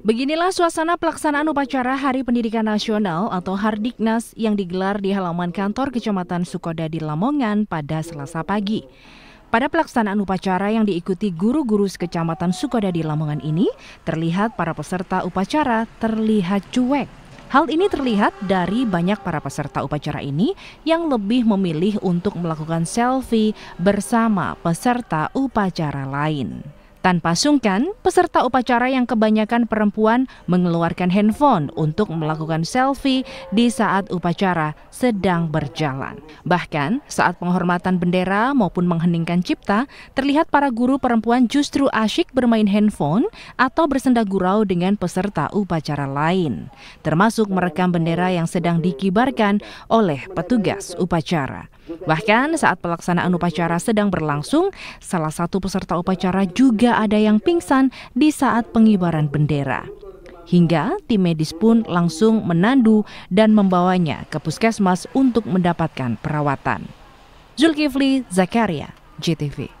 Beginilah suasana pelaksanaan upacara Hari Pendidikan Nasional atau Hardiknas yang digelar di halaman kantor Kecamatan Sukodadi Lamongan pada Selasa pagi. Pada pelaksanaan upacara yang diikuti guru-guru sekecamatan Sukodadi Lamongan ini, terlihat para peserta upacara terlihat cuek. Hal ini terlihat dari banyak para peserta upacara ini yang lebih memilih untuk melakukan selfie bersama peserta upacara lain. Tanpa sungkan, peserta upacara yang kebanyakan perempuan mengeluarkan handphone untuk melakukan selfie di saat upacara sedang berjalan. Bahkan, saat penghormatan bendera maupun mengheningkan cipta, terlihat para guru perempuan justru asyik bermain handphone atau bersenda gurau dengan peserta upacara lain, termasuk merekam bendera yang sedang dikibarkan oleh petugas upacara. Bahkan saat pelaksanaan upacara sedang berlangsung, salah satu peserta upacara juga ada yang pingsan di saat pengibaran bendera. Hingga tim medis pun langsung menandu dan membawanya ke puskesmas untuk mendapatkan perawatan. Zulkifli Zakaria, JTV.